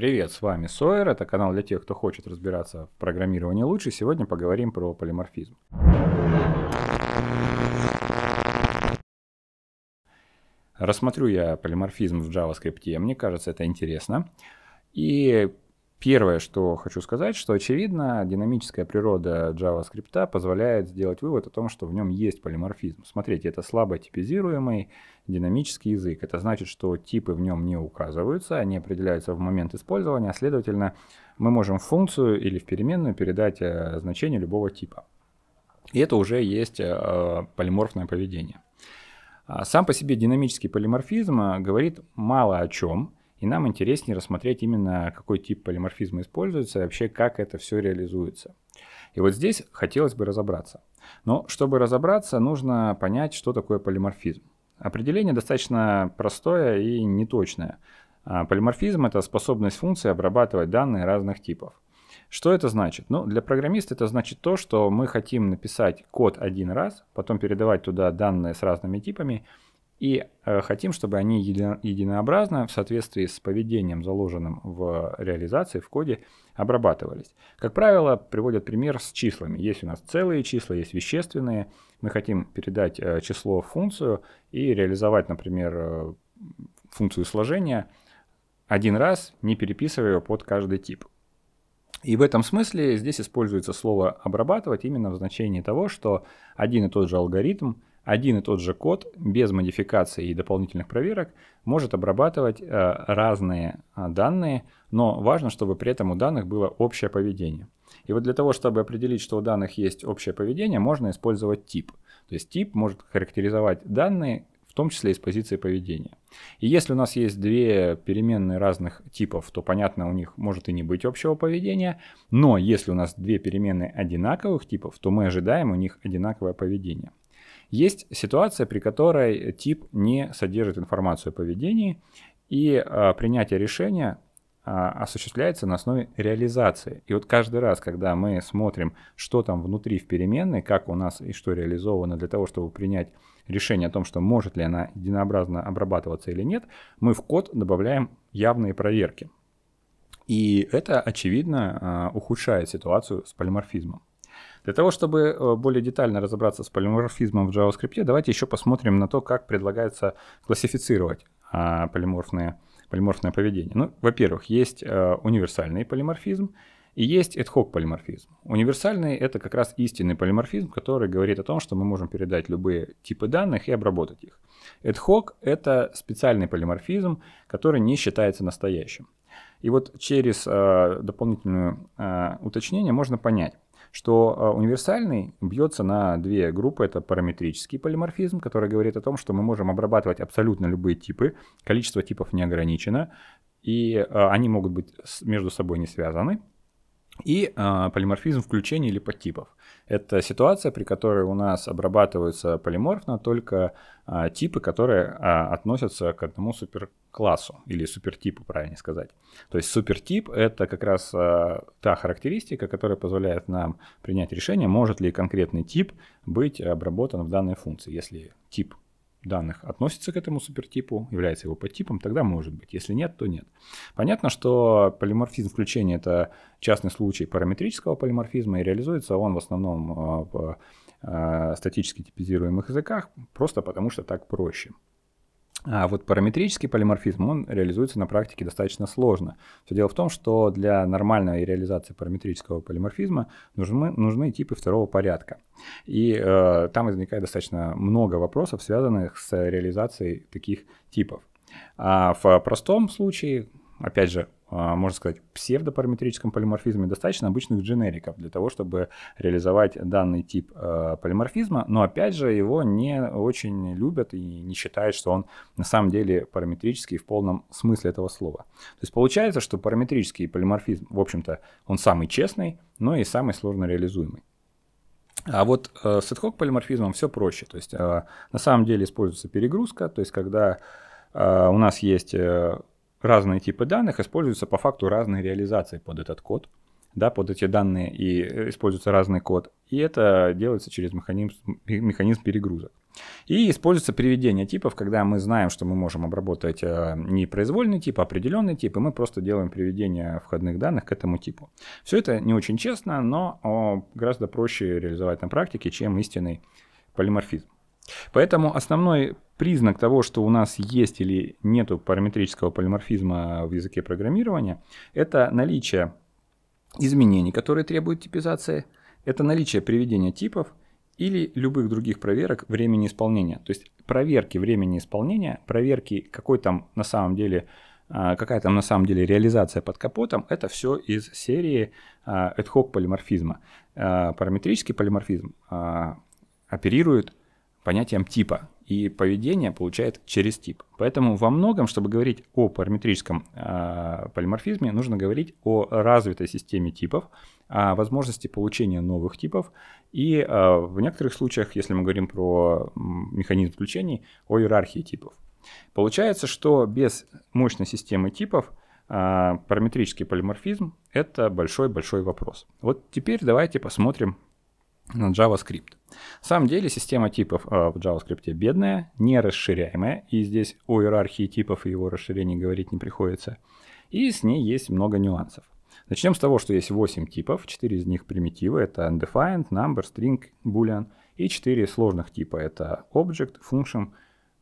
Привет, с вами Сойер, это канал для тех, кто хочет разбираться в программировании лучше. Сегодня поговорим про полиморфизм. Рассмотрю я полиморфизм в JavaScript, мне кажется, это интересно. И Первое, что хочу сказать, что очевидно, динамическая природа JavaScript позволяет сделать вывод о том, что в нем есть полиморфизм. Смотрите, это слабо типизируемый динамический язык. Это значит, что типы в нем не указываются, они определяются в момент использования, следовательно, мы можем в функцию или в переменную передать э, значение любого типа. И это уже есть э, полиморфное поведение. А сам по себе динамический полиморфизм э, говорит мало о чем, и нам интереснее рассмотреть именно, какой тип полиморфизма используется и вообще, как это все реализуется. И вот здесь хотелось бы разобраться. Но чтобы разобраться, нужно понять, что такое полиморфизм. Определение достаточно простое и неточное. А, полиморфизм — это способность функции обрабатывать данные разных типов. Что это значит? Ну, для программиста это значит то, что мы хотим написать код один раз, потом передавать туда данные с разными типами — и э, хотим, чтобы они единообразно в соответствии с поведением, заложенным в реализации, в коде, обрабатывались. Как правило, приводят пример с числами. Есть у нас целые числа, есть вещественные. Мы хотим передать э, число в функцию и реализовать, например, э, функцию сложения один раз, не переписывая ее под каждый тип. И в этом смысле здесь используется слово «обрабатывать» именно в значении того, что один и тот же алгоритм – один и тот же код без модификации и дополнительных проверок может обрабатывать э, разные а, данные, но важно, чтобы при этом у данных было общее поведение. И вот для того, чтобы определить, что у данных есть общее поведение, можно использовать тип. То есть тип может характеризовать данные, в том числе из позиции поведения. И если у нас есть две переменные разных типов, то, понятно, у них может и не быть общего поведения, но если у нас две переменные одинаковых типов, то мы ожидаем у них одинаковое поведение. Есть ситуация, при которой тип не содержит информацию о поведении, и э, принятие решения э, осуществляется на основе реализации. И вот каждый раз, когда мы смотрим, что там внутри в переменной, как у нас и что реализовано для того, чтобы принять решение о том, что может ли она единообразно обрабатываться или нет, мы в код добавляем явные проверки. И это, очевидно, а, ухудшает ситуацию с полиморфизмом. Для того, чтобы э, более детально разобраться с полиморфизмом в JavaScript, давайте еще посмотрим на то, как предлагается классифицировать а, полиморфные, полиморфное поведение. Ну, во-первых, есть э, универсальный полиморфизм и есть ad-hoc полиморфизм. Универсальный — это как раз истинный полиморфизм, который говорит о том, что мы можем передать любые типы данных и обработать их. Ad-hoc — это специальный полиморфизм, который не считается настоящим. И вот через э, дополнительное э, уточнение можно понять, что а, универсальный бьется на две группы. Это параметрический полиморфизм, который говорит о том, что мы можем обрабатывать абсолютно любые типы, количество типов не ограничено, и а, они могут быть между собой не связаны. И э, полиморфизм включений или подтипов. Это ситуация, при которой у нас обрабатываются полиморфно только э, типы, которые э, относятся к одному суперклассу или супертипу, правильно сказать. То есть супертип это как раз э, та характеристика, которая позволяет нам принять решение, может ли конкретный тип быть обработан в данной функции, если тип данных относится к этому супертипу, является его подтипом, тогда может быть. Если нет, то нет. Понятно, что полиморфизм включения – это частный случай параметрического полиморфизма, и реализуется он в основном э, в э, статически типизируемых языках, просто потому что так проще. А вот параметрический полиморфизм, он реализуется на практике достаточно сложно. Все дело в том, что для нормальной реализации параметрического полиморфизма нужны, нужны типы второго порядка. И э, там возникает достаточно много вопросов, связанных с реализацией таких типов. А в простом случае опять же, а, можно сказать, псевдопараметрическом полиморфизме достаточно обычных дженериков для того, чтобы реализовать данный тип э, полиморфизма, но опять же его не очень любят и не считают, что он на самом деле параметрический в полном смысле этого слова. То есть получается, что параметрический полиморфизм, в общем-то, он самый честный, но и самый сложно реализуемый. А вот э, с ad полиморфизмом все проще. То есть э, на самом деле используется перегрузка, то есть когда у нас есть разные типы данных используются по факту разные реализации под этот код, да, под эти данные и э, используется разный код. И это делается через механизм, механизм перегрузок. И используется приведение типов, когда мы знаем, что мы можем обработать э, не произвольный тип, а определенный тип, и мы просто делаем приведение входных данных к этому типу. Все это не очень честно, но гораздо проще реализовать на практике, чем истинный полиморфизм. Поэтому основной признак того, что у нас есть или нет параметрического полиморфизма в языке программирования, это наличие изменений, которые требуют типизации, это наличие приведения типов или любых других проверок времени исполнения. То есть проверки времени исполнения, проверки какой там на самом деле а, какая там на самом деле реализация под капотом, это все из серии а, ad hoc полиморфизма. А, параметрический полиморфизм оперирует понятием типа, и поведение получает через тип. Поэтому во многом, чтобы говорить о параметрическом э, полиморфизме, нужно говорить о развитой системе типов, о возможности получения новых типов и э, в некоторых случаях, если мы говорим про механизм включений, о иерархии типов. Получается, что без мощной системы типов э, параметрический полиморфизм — это большой-большой вопрос. Вот теперь давайте посмотрим на JavaScript. На самом деле система типов а, в JavaScript бедная, не расширяемая, и здесь о иерархии типов и его расширении говорить не приходится, и с ней есть много нюансов. Начнем с того, что есть 8 типов, 4 из них примитивы, это undefined, number, string, boolean, и 4 сложных типа, это object, function,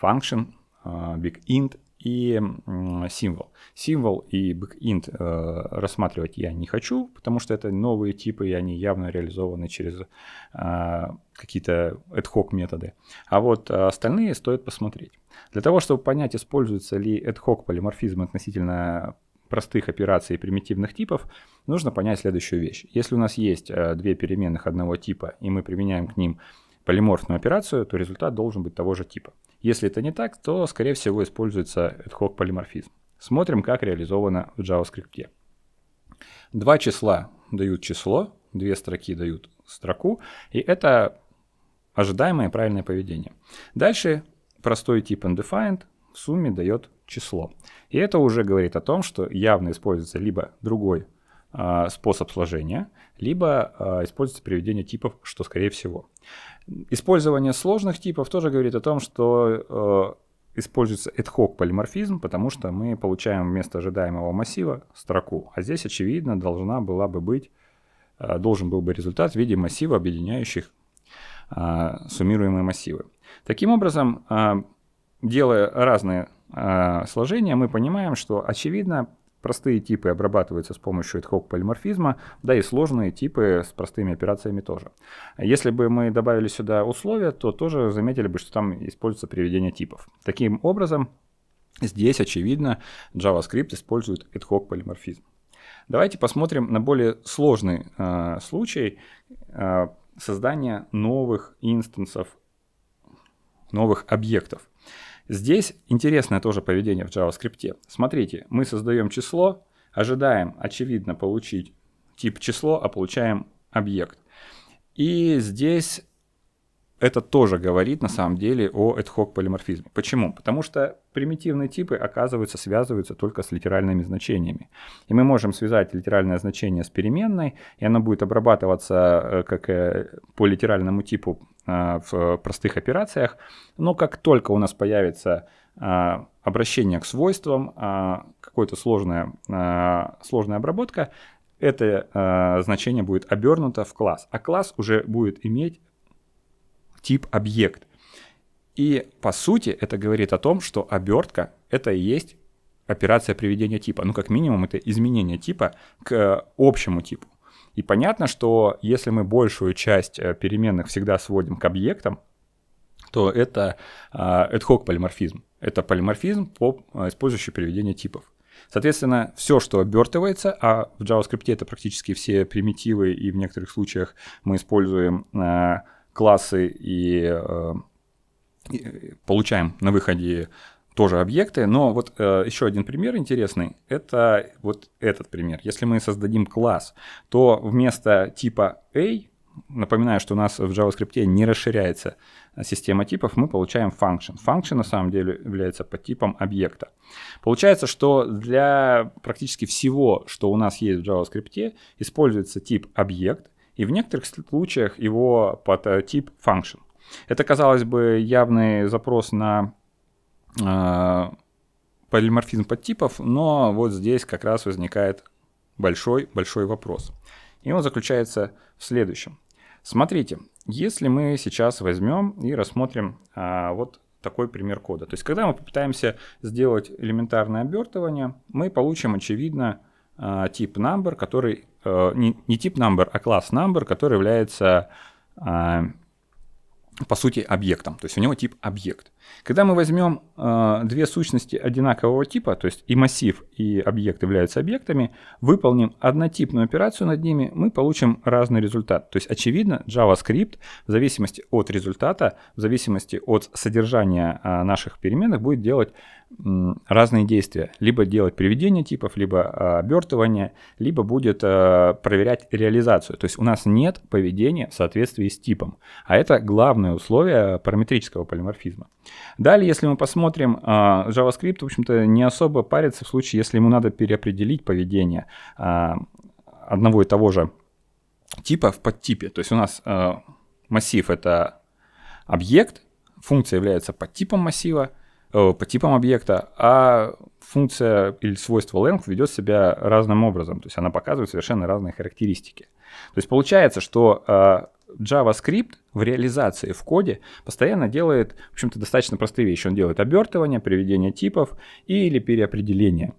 function, а, big int и символ. Символ и бэкэнд э, рассматривать я не хочу, потому что это новые типы, и они явно реализованы через э, какие-то ad методы. А вот остальные стоит посмотреть. Для того, чтобы понять, используется ли ad полиморфизм относительно простых операций и примитивных типов, нужно понять следующую вещь. Если у нас есть э, две переменных одного типа, и мы применяем к ним полиморфную операцию, то результат должен быть того же типа. Если это не так, то, скорее всего, используется ad hoc полиморфизм. Смотрим, как реализовано в JavaScript. Два числа дают число, две строки дают строку, и это ожидаемое правильное поведение. Дальше простой тип undefined в сумме дает число. И это уже говорит о том, что явно используется либо другой а, способ сложения, либо а, используется приведение типов, что скорее всего. Использование сложных типов тоже говорит о том, что э, используется ad hoc полиморфизм, потому что мы получаем вместо ожидаемого массива строку. А здесь, очевидно, должна была бы быть, э, должен был бы результат в виде массива, объединяющих а, суммируемые массивы. Таким образом, э, делая разные сложения, мы понимаем, что, очевидно, Простые типы обрабатываются с помощью ad полиморфизма, да и сложные типы с простыми операциями тоже. Если бы мы добавили сюда условия, то тоже заметили бы, что там используется приведение типов. Таким образом, здесь, очевидно, JavaScript использует ad полиморфизм. Давайте посмотрим на более сложный э, случай э, создания новых инстансов, новых объектов. Здесь интересное тоже поведение в JavaScript. Смотрите, мы создаем число, ожидаем, очевидно, получить тип число, а получаем объект. И здесь это тоже говорит на самом деле о ad полиморфизме. Почему? Потому что примитивные типы, оказывается, связываются только с литеральными значениями. И мы можем связать литеральное значение с переменной, и оно будет обрабатываться э, как э, по литеральному типу э, в простых операциях. Но как только у нас появится обращение к свойствам, какая-то сложная, сложная обработка, это э, значение будет обернуто в класс, а класс уже будет иметь тип объект. И по сути это говорит о том, что обертка это и есть операция приведения типа. Ну, как минимум, это изменение типа к э, общему типу. И понятно, что если мы большую часть э, переменных всегда сводим к объектам, то это ad а, полиморфизм. Это полиморфизм, э, использующий приведение типов. Соответственно, все, что обертывается, а в JavaScript это практически все примитивы, и в некоторых случаях мы используем классы э, и, получаем на выходе тоже объекты. Но вот э, еще один пример интересный – это вот этот пример. Если мы создадим класс, то вместо типа A, напоминаю, что у нас в JavaScript не расширяется система типов, мы получаем function. Function на самом деле является по типам объекта. Получается, что для практически всего, что у нас есть в JavaScript, используется тип объект, и в некоторых случаях его под тип function. Это, казалось бы, явный запрос на э, полиморфизм подтипов, но вот здесь как раз возникает большой-большой вопрос. И он заключается в следующем. Смотрите, если мы сейчас возьмем и рассмотрим а, вот такой пример кода. То есть, когда мы попытаемся сделать элементарное обертывание, мы получим, очевидно, Э, тип number, который э, не, не тип number, а класс number, который является э, по сути объектом, то есть у него тип объект. Когда мы возьмем э, две сущности одинакового типа, то есть и массив, и объект являются объектами, выполним однотипную операцию над ними, мы получим разный результат. То есть очевидно, JavaScript в зависимости от результата, в зависимости от содержания э, наших переменных будет делать разные действия. Либо делать приведение типов, либо а, обертывание, либо будет а, проверять реализацию. То есть у нас нет поведения в соответствии с типом. А это главное условие параметрического полиморфизма. Далее, если мы посмотрим, а, JavaScript, в общем-то, не особо парится в случае, если ему надо переопределить поведение одного и того же типа в подтипе. То есть у нас массив — это объект, функция является подтипом массива, Э, по типам объекта, а функция или свойство length ведет себя разным образом, то есть она показывает совершенно разные характеристики. То есть получается, что э, JavaScript в реализации в коде постоянно делает, в общем-то, достаточно простые вещи. Он делает обертывание, приведение типов или переопределение.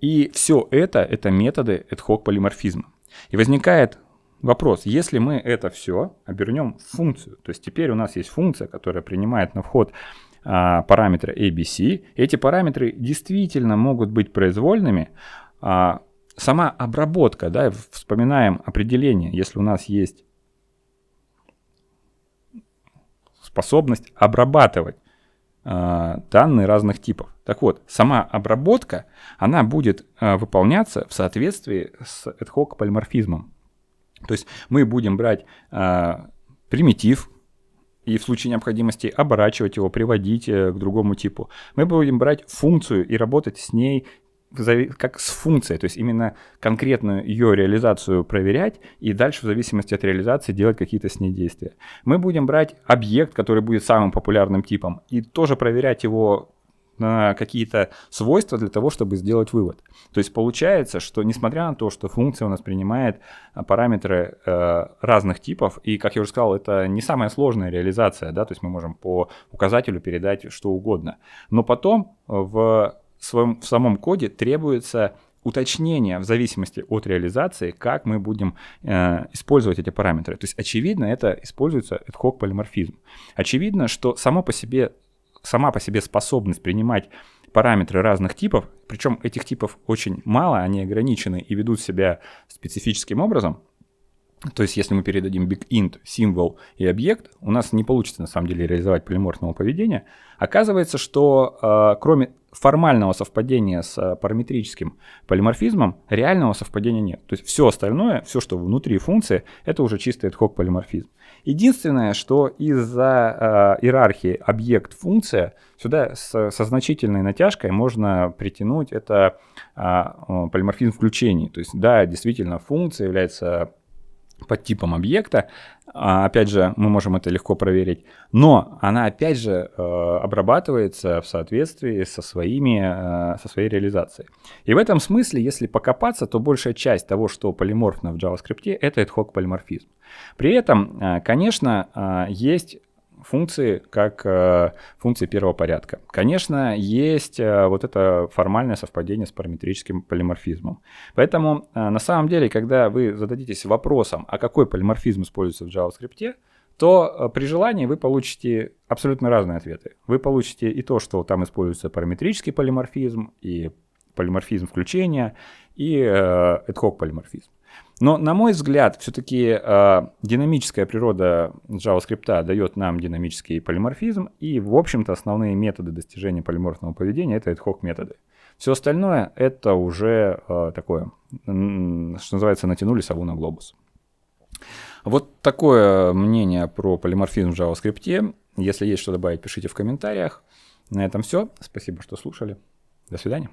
И все это — это методы ad полиморфизма. И возникает вопрос, если мы это все обернем в функцию, то есть теперь у нас есть функция, которая принимает на вход а, параметры ABC. Эти параметры действительно могут быть произвольными. А, сама обработка, да, вспоминаем определение, если у нас есть способность обрабатывать э, данные разных типов. Так вот, сама обработка, она будет э, выполняться в соответствии с ad hoc полиморфизмом. То есть мы будем брать э, примитив и в случае необходимости оборачивать его, приводить э, к другому типу. Мы будем брать функцию и работать с ней как с функцией, то есть именно конкретную ее реализацию проверять и дальше в зависимости от реализации делать какие-то с ней действия. Мы будем брать объект, который будет самым популярным типом и тоже проверять его на какие-то свойства для того, чтобы сделать вывод. То есть получается, что несмотря на то, что функция у нас принимает а, параметры э, разных типов, и, как я уже сказал, это не самая сложная реализация, да, то есть мы можем по указателю передать что угодно, но потом э, в, своем, в самом коде требуется уточнение в зависимости от реализации, как мы будем э, использовать эти параметры. То есть, очевидно, это используется ad hoc полиморфизм. Очевидно, что само по себе сама по себе способность принимать параметры разных типов, причем этих типов очень мало, они ограничены и ведут себя специфическим образом, то есть если мы передадим big int, символ и объект, у нас не получится на самом деле реализовать полиморфного поведения. Оказывается, что э, кроме формального совпадения с э, параметрическим полиморфизмом, реального совпадения нет. То есть все остальное, все, что внутри функции, это уже чистый ad-hoc полиморфизм. Единственное, что из-за э, иерархии объект-функция сюда с, со значительной натяжкой можно притянуть это э, а, полиморфизм включений. То есть, да, действительно, функция является по типам объекта. А, опять же, мы можем это легко проверить. Но она, опять же, э, обрабатывается в соответствии со, своими, э, со своей реализацией. И в этом смысле, если покопаться, то большая часть того, что полиморфно в JavaScript, это ad hoc полиморфизм. При этом, э, конечно, есть функции как э, функции первого порядка. Конечно, есть э, вот это формальное совпадение с параметрическим полиморфизмом. Поэтому э, на самом деле, когда вы зададитесь вопросом, а какой полиморфизм используется в JavaScript, то при желании вы получите абсолютно разные ответы. Вы получите и то, что там используется параметрический полиморфизм, и полиморфизм включения, и э, ad hoc полиморфизм. Но, на мой взгляд, все-таки э, а, динамическая природа JavaScript дает нам динамический полиморфизм, и, в общем-то, основные методы достижения полиморфного поведения — это ad hoc методы. Все остальное — это уже э, такое, что называется, натянули сову на глобус. Вот такое мнение про полиморфизм в JavaScript. Если есть что добавить, пишите в комментариях. На этом все. Спасибо, что слушали. До свидания.